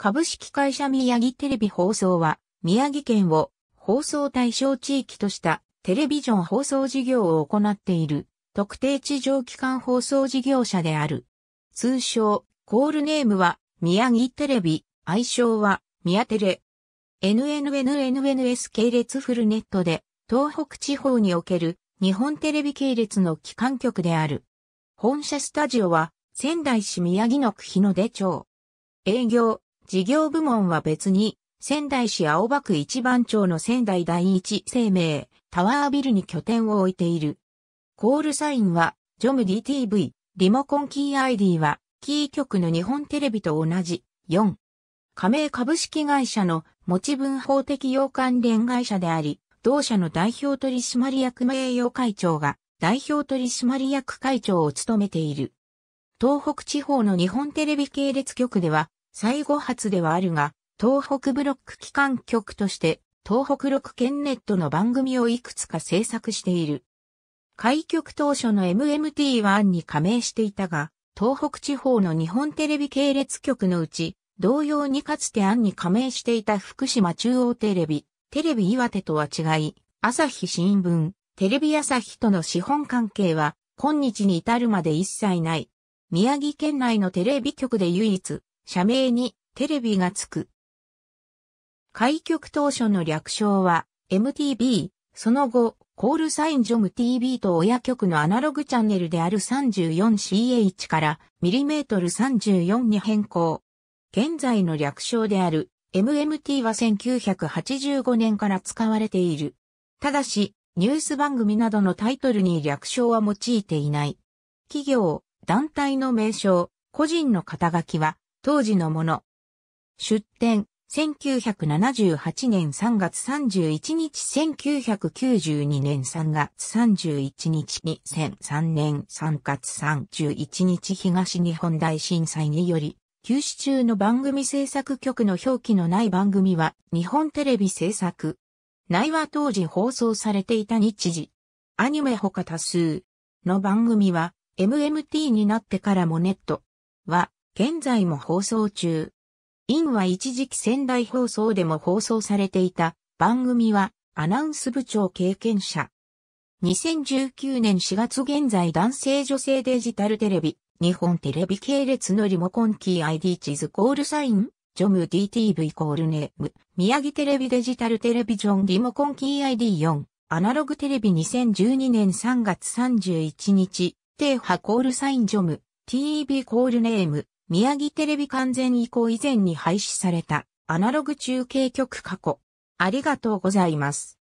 株式会社宮城テレビ放送は、宮城県を放送対象地域としたテレビジョン放送事業を行っている特定地上機関放送事業者である。通称、コールネームは宮城テレビ、愛称は宮テレ。NNNNNS 系列フルネットで東北地方における日本テレビ系列の機関局である。本社スタジオは仙台市宮城の区日の出町。営業、事業部門は別に、仙台市青葉区一番町の仙台第一生命タワービルに拠点を置いている。コールサインは、ジョム d t v リモコンキー ID は、キー局の日本テレビと同じ、4。加盟株式会社の持ち分法的要関連会社であり、同社の代表取締役名誉会長が代表取締役会長を務めている。東北地方の日本テレビ系列局では、最後発ではあるが、東北ブロック機関局として、東北6県ネットの番組をいくつか制作している。開局当初の MMT1 に加盟していたが、東北地方の日本テレビ系列局のうち、同様にかつて案に加盟していた福島中央テレビ、テレビ岩手とは違い、朝日新聞、テレビ朝日との資本関係は、今日に至るまで一切ない。宮城県内のテレビ局で唯一、社名にテレビがつく。開局当初の略称は m t b その後、コールサインジョム TV と親局のアナログチャンネルである 34CH からミリメートル34に変更。現在の略称である MMT は1985年から使われている。ただし、ニュース番組などのタイトルに略称は用いていない。企業、団体の名称、個人の肩書きは当時のもの。出展、1978年3月31日、1992年3月31日、2003年3月31日東日本大震災により、休止中の番組制作局の表記のない番組は日本テレビ制作。内は当時放送されていた日時。アニメ他多数の番組は MMT になってからもネットは現在も放送中。インは一時期仙台放送でも放送されていた番組はアナウンス部長経験者。2019年4月現在男性女性デジタルテレビ、日本テレビ系列のリモコンキー ID 地図コールサイン、ジョム DTV コールネーム、宮城テレビデジタルテレビジョンリモコンキー ID4、アナログテレビ2012年3月31日、停波コールサインジョム、TV コールネーム、宮城テレビ完全移行以前に廃止されたアナログ中継局過去。ありがとうございます。